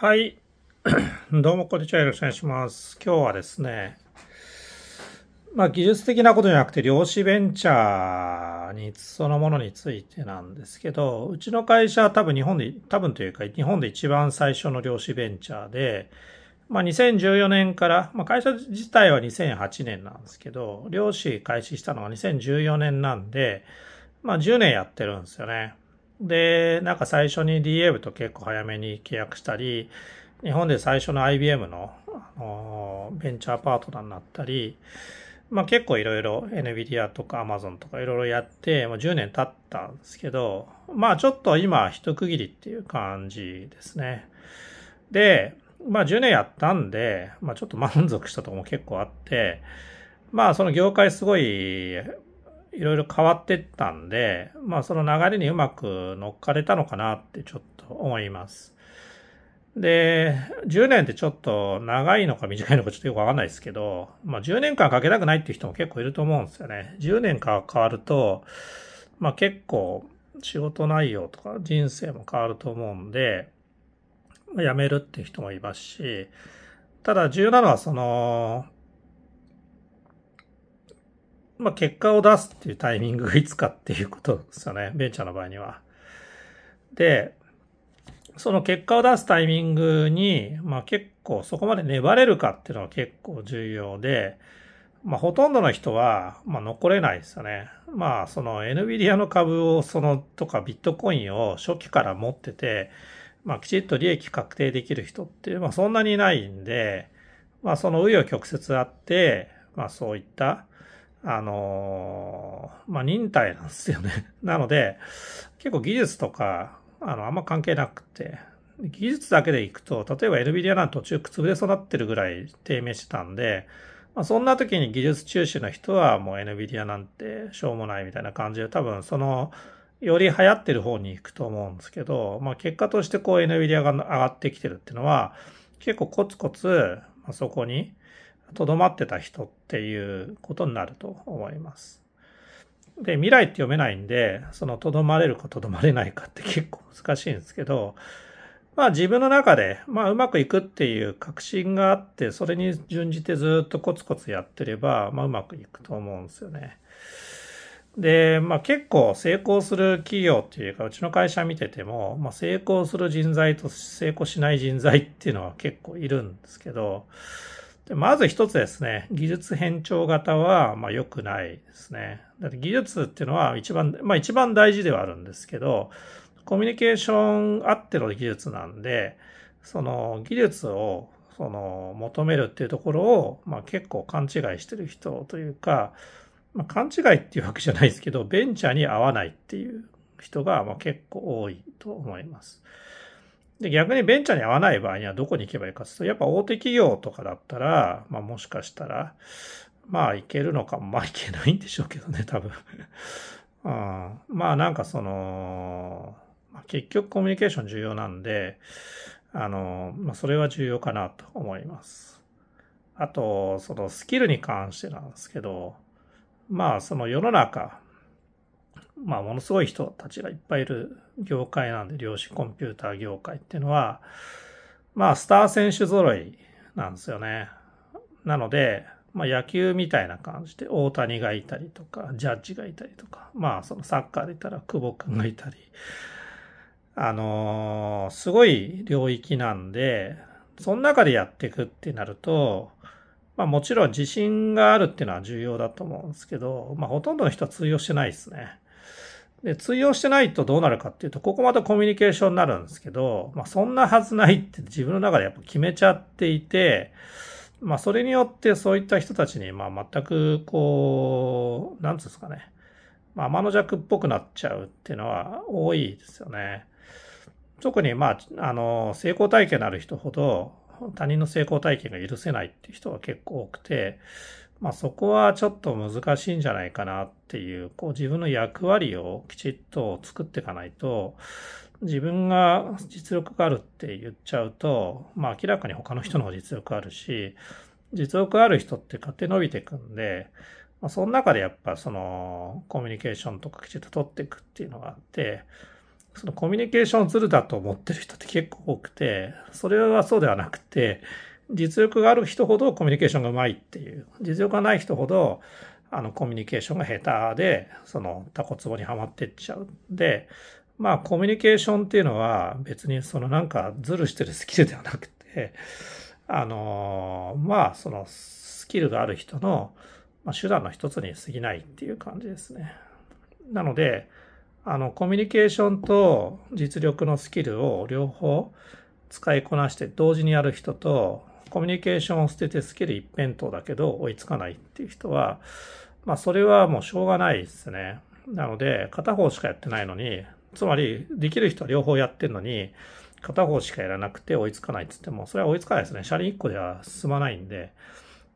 はい。どうも、こんにちは。よろしくお願いします。今日はですね、まあ、技術的なことじゃなくて、量子ベンチャーに、そのものについてなんですけど、うちの会社は多分日本で、多分というか、日本で一番最初の量子ベンチャーで、まあ、2014年から、まあ、会社自体は2008年なんですけど、量子開始したのは2014年なんで、まあ、10年やってるんですよね。で、なんか最初に DAV と結構早めに契約したり、日本で最初の IBM の、あのベンチャーパートナーになったり、まあ結構いろいろ NVIDIA とか Amazon とかいろいろやって、もう10年経ったんですけど、まあちょっと今一区切りっていう感じですね。で、まあ10年やったんで、まあちょっと満足したとこも結構あって、まあその業界すごいいろいろ変わってったんで、まあその流れにうまく乗っかれたのかなってちょっと思います。で、10年ってちょっと長いのか短いのかちょっとよくわかんないですけど、まあ10年間かけたくないっていう人も結構いると思うんですよね。10年間変わると、まあ結構仕事内容とか人生も変わると思うんで、辞めるっていう人もいますし、ただ重要なのはその、まあ、結果を出すっていうタイミングがいつかっていうことですよね。ベンチャーの場合には。で、その結果を出すタイミングに、まあ、結構そこまで粘れるかっていうのは結構重要で、まあ、ほとんどの人は、まあ、残れないですよね。まあ、その NVIDIA の株を、その、とかビットコインを初期から持ってて、まあ、きちっと利益確定できる人って、まあ、そんなにいないんで、まあ、その紆余曲折あって、まあ、そういった、あのー、まあ、忍耐なんですよね。なので、結構技術とか、あの、あんま関係なくて、技術だけでいくと、例えば NVIDIA なんて途中くつぶれ育ってるぐらい低迷してたんで、まあ、そんな時に技術中止の人はもう NVIDIA なんてしょうもないみたいな感じで、多分その、より流行ってる方に行くと思うんですけど、まあ、結果としてこう NVIDIA が上がってきてるっていうのは、結構コツコツ、まあ、そこに、とどまってた人っていうことになると思います。で、未来って読めないんで、そのとどまれるかとどまれないかって結構難しいんですけど、まあ自分の中で、まあうまくいくっていう確信があって、それに準じてずっとコツコツやってれば、まあうまくいくと思うんですよね。で、まあ結構成功する企業っていうか、うちの会社見てても、まあ成功する人材と成功しない人材っていうのは結構いるんですけど、でまず一つですね、技術変調型は、まあ、良くないですね。だって技術っていうのは一番、まあ、一番大事ではあるんですけど、コミュニケーションあっての技術なんで、その技術をその求めるっていうところを、まあ、結構勘違いしてる人というか、まあ、勘違いっていうわけじゃないですけど、ベンチャーに合わないっていう人が、まあ、結構多いと思います。で、逆にベンチャーに合わない場合にはどこに行けばいいかとやっぱ大手企業とかだったら、まあもしかしたら、まあいけるのか、も、まあいけないんでしょうけどね、多分。うん、まあなんかその、結局コミュニケーション重要なんで、あの、まあそれは重要かなと思います。あと、そのスキルに関してなんですけど、まあその世の中、まあ、ものすごい人たちがいっぱいいる業界なんで、量子コンピューター業界っていうのは、まあ、スター選手揃いなんですよね。なので、まあ、野球みたいな感じで、大谷がいたりとか、ジャッジがいたりとか、まあ、そのサッカーで言ったら久保君がいたり、あのー、すごい領域なんで、その中でやっていくってなると、まあもちろん自信があるっていうのは重要だと思うんですけど、まあほとんどの人は通用してないですね。で、通用してないとどうなるかっていうと、ここまたコミュニケーションになるんですけど、まあそんなはずないって自分の中でやっぱ決めちゃっていて、まあそれによってそういった人たちに、まあ全くこう、なんつうんですかね、まあ天の弱っぽくなっちゃうっていうのは多いですよね。特にまあ、あの、成功体験のある人ほど、他人の成功体験が許せないっていう人は結構多くて、まあ、そこはちょっと難しいんじゃないかなっていう、こう自分の役割をきちっと作っていかないと、自分が実力があるって言っちゃうと、まあ明らかに他の人の実力あるし、実力ある人って勝手に伸びていくんで、まあ、その中でやっぱそのコミュニケーションとかきちっと取っていくっていうのがあって、そのコミュニケーションツールだと思ってる人って結構多くて、それはそうではなくて、実力がある人ほどコミュニケーションがうまいっていう、実力がない人ほど、あの、コミュニケーションが下手で、その、タコツボにはまってっちゃう。で、まあ、コミュニケーションっていうのは、別にそのなんか、ズルしてるスキルではなくて、あの、まあ、その、スキルがある人の、まあ、手段の一つに過ぎないっていう感じですね。なので、あの、コミュニケーションと実力のスキルを両方使いこなして同時にやる人と、コミュニケーションを捨ててスキル一辺倒だけど追いつかないっていう人は、まあそれはもうしょうがないですね。なので、片方しかやってないのに、つまりできる人は両方やってるのに、片方しかやらなくて追いつかないって言っても、それは追いつかないですね。車輪1個では進まないんで。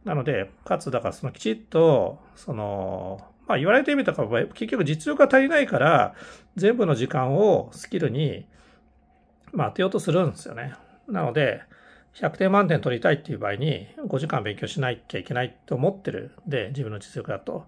なので、かつ、だからそのきちっと、その、まあ言われてみたか結局実力が足りないから、全部の時間をスキルに、まあ当てようとするんですよね。なので、100点満点取りたいっていう場合に5時間勉強しなきゃいけないと思ってるで自分の実力だと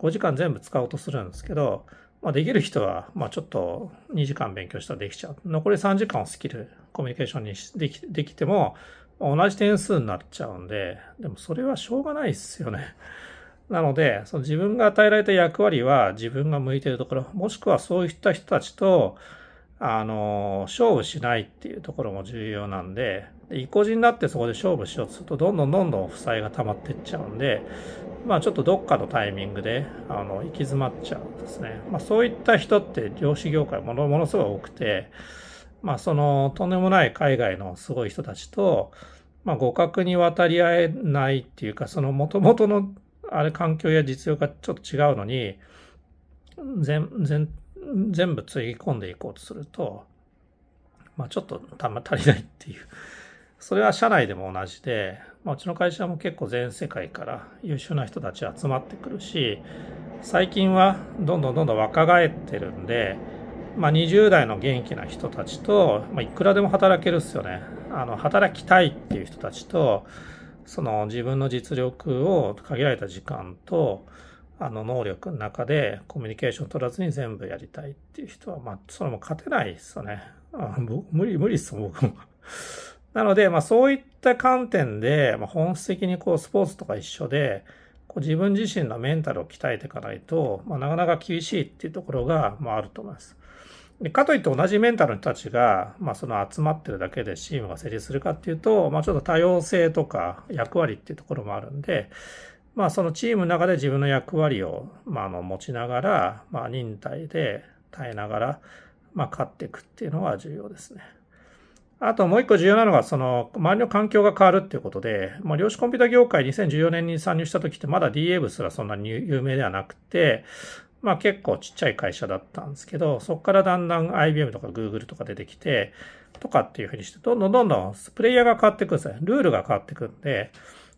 5時間全部使おうとするんですけど、まあ、できる人はまあちょっと2時間勉強したらできちゃう残り3時間をスキルコミュニケーションにできできても同じ点数になっちゃうんででもそれはしょうがないですよね。なので、その自分が与えられた役割は自分が向いてるところ、もしくはそういった人たちと、あの、勝負しないっていうところも重要なんで、で意固地になってそこで勝負しようとすると、どんどんどんどん負債が溜まっていっちゃうんで、まあちょっとどっかのタイミングで、あの、行き詰まっちゃうんですね。まあそういった人って漁師業界ものものすごい多くて、まあその、とんでもない海外のすごい人たちと、まあ互角に渡り合えないっていうか、その元々の、あれ環境や実用がちょっと違うのに、全、全全部つぎ込んでいこうとすると、まあ、ちょっとたま足りないっていう。それは社内でも同じで、まあ、うちの会社も結構全世界から優秀な人たち集まってくるし、最近はどんどんどんどん若返ってるんで、まあ、20代の元気な人たちと、まあ、いくらでも働けるっすよね。あの、働きたいっていう人たちと、その自分の実力を限られた時間と、あの能力の中でコミュニケーション取らずに全部やりたいっていう人は、まあ、それも勝てないですよね。あ無理、無理っすもん、僕も。なので、まあ、そういった観点で、まあ、本質的にこう、スポーツとか一緒で、こう自分自身のメンタルを鍛えていかないと、まあ、なかなか厳しいっていうところが、まあ、あると思います。でかといって同じメンタルの人たちが、まあ、その集まってるだけでチームが成立するかっていうと、まあ、ちょっと多様性とか役割っていうところもあるんで、まあそのチームの中で自分の役割を、まあ、あの持ちながら、まあ、忍耐で耐えながら、まあ、勝っていくっていうのは重要ですね。あともう一個重要なのが、その、周りの環境が変わるっていうことで、まあ、量子コンピュータ業界2014年に参入した時って、まだ DA v すらそんなに有名ではなくて、まあ結構ちっちゃい会社だったんですけど、そこからだんだん IBM とか Google とか出てきて、とかっていうふうにして、どんどんどんどんプレイヤーが変わってくるんですね。ルールが変わってくんで、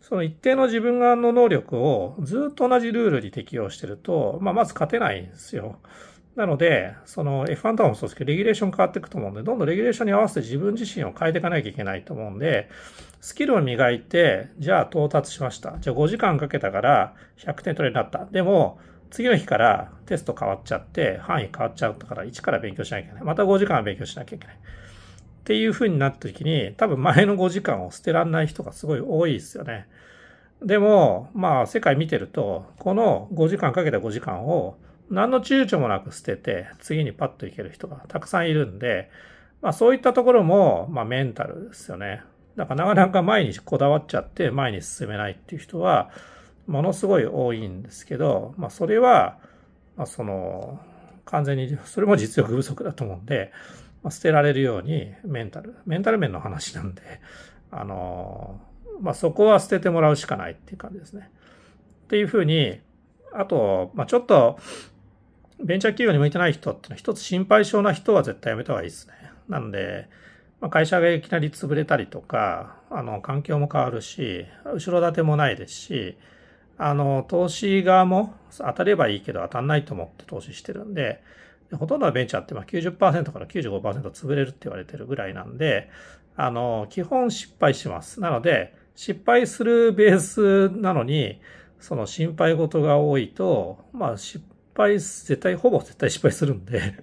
その一定の自分側の能力をずっと同じルールに適用してると、まあ、まず勝てないんですよ。なので、その F1 とかもそうですけど、レギュレーション変わっていくと思うんで、どんどんレギュレーションに合わせて自分自身を変えていかなきゃいけないと思うんで、スキルを磨いて、じゃあ到達しました。じゃあ5時間かけたから100点取れるようになった。でも、次の日からテスト変わっちゃって、範囲変わっちゃったから1から勉強しなきゃいけない。また5時間勉強しなきゃいけない。っていう風になった時に、多分前の5時間を捨てらんない人がすごい多いですよね。でも、まあ、世界見てると、この5時間かけた5時間を、何の躊躇もなく捨てて、次にパッといける人がたくさんいるんで、まあ、そういったところも、まあ、メンタルですよね。だからなかなか前にこだわっちゃって前に進めないっていう人はものすごい多いんですけど、まあそれは、まあその完全にそれも実力不足だと思うんで、まあ、捨てられるようにメンタル、メンタル面の話なんで、あのーまあ、そこは捨ててもらうしかないっていう感じですね。っていうふうに、あと、まあ、ちょっと、ベンチャー企業に向いてない人ってのは一つ心配性な人は絶対やめた方がいいですね。なので、まあ、会社がいきなり潰れたりとか、あの、環境も変わるし、後ろ盾もないですし、あの、投資側も当たればいいけど当たんないと思って投資してるんで、ほとんどのベンチャーってまあ90%から95%潰れるって言われてるぐらいなんで、あの、基本失敗します。なので、失敗するベースなのに、その心配事が多いと、まあ失敗、絶対、ほぼ絶対失敗するんで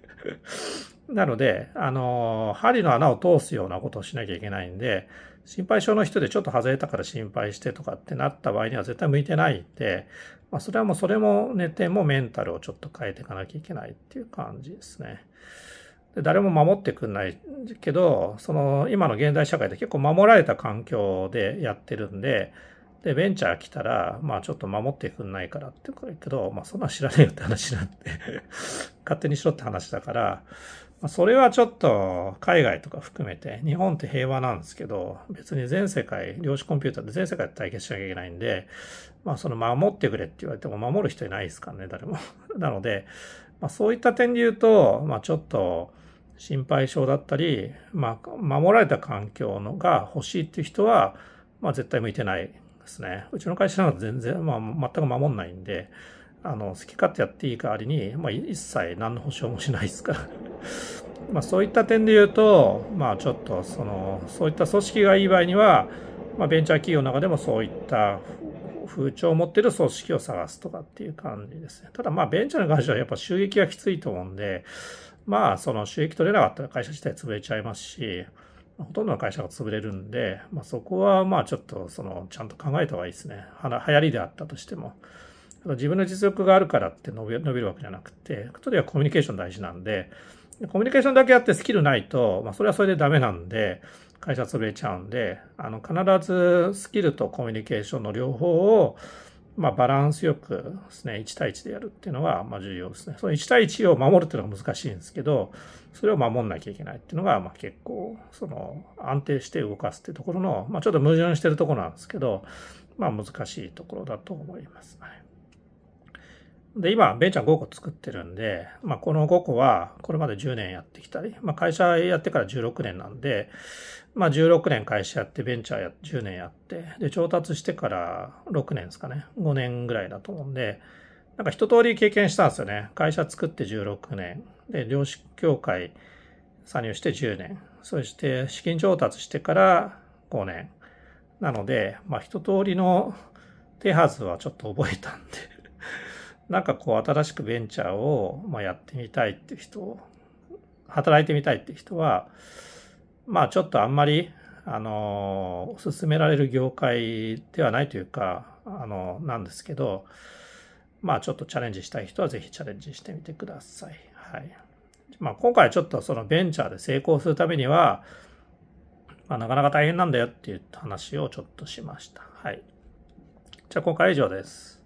なので、あの、針の穴を通すようなことをしなきゃいけないんで、心配性の人でちょっと外れたから心配してとかってなった場合には絶対向いてないんで、まあ、それはもうそれも寝てもメンタルをちょっと変えていかなきゃいけないっていう感じですね。で誰も守ってくんないけど、その今の現代社会で結構守られた環境でやってるんで、で、ベンチャー来たら、まあちょっと守ってくんないからって言うけど、まあそんな知らねえよって話なんで 勝手にしろって話だから、まあ、それはちょっと海外とか含めて、日本って平和なんですけど、別に全世界、量子コンピューターで全世界で対決しなきゃいけないんで、まあその守ってくれって言われても守る人いないですからね、誰も なので、まあそういった点で言うと、まあちょっと、心配性だったり、まあ、守られた環境のが欲しいっていう人は、まあ、絶対向いてないですね。うちの会社は全然、まあ、全く守んないんで、あの、好き勝手やっていい代わりに、まあ、一切何の保証もしないですから。まあ、そういった点で言うと、まあ、ちょっと、その、そういった組織がいい場合には、まあ、ベンチャー企業の中でもそういった風潮を持ってる組織を探すとかっていう感じですね。ただまあベンチャーの会社はやっぱ襲撃がきついと思うんで、まあ、その収益取れなかったら会社自体潰れちゃいますし、ほとんどの会社が潰れるんで、まあ、そこはまあちょっとそのちゃんと考えた方がいいですね。はな流行りであったとしても。自分の実力があるからって伸びるわけじゃなくて、とにかくコミュニケーション大事なんで、コミュニケーションだけやってスキルないと、まあ、それはそれでダメなんで、会社潰れちゃうんで、あの、必ずスキルとコミュニケーションの両方を、まあ、バランスよくですね、1対1でやるっていうのが、まあ、重要ですね。その1対1を守るっていうのは難しいんですけど、それを守んなきゃいけないっていうのが、まあ、結構、その、安定して動かすっていうところの、まあ、ちょっと矛盾してるところなんですけど、まあ、難しいところだと思います。はい。で、今、ベンチャー5個作ってるんで、まあ、この5個は、これまで10年やってきたり、まあ、会社やってから16年なんで、まあ16年会社やってベンチャーや10年やってで調達してから6年ですかね5年ぐらいだと思うんでなんか一通り経験したんですよね会社作って16年で量子協会参入して10年そして資金調達してから5年なのでまあ一通りの手はずはちょっと覚えたんで なんかこう新しくベンチャーをまあやってみたいって人働いてみたいって人はまあちょっとあんまり、あの、勧められる業界ではないというか、あの、なんですけど、まあちょっとチャレンジしたい人はぜひチャレンジしてみてください。はい。まあ今回ちょっとそのベンチャーで成功するためには、まあ、なかなか大変なんだよっていう話をちょっとしました。はい。じゃあ今回は以上です。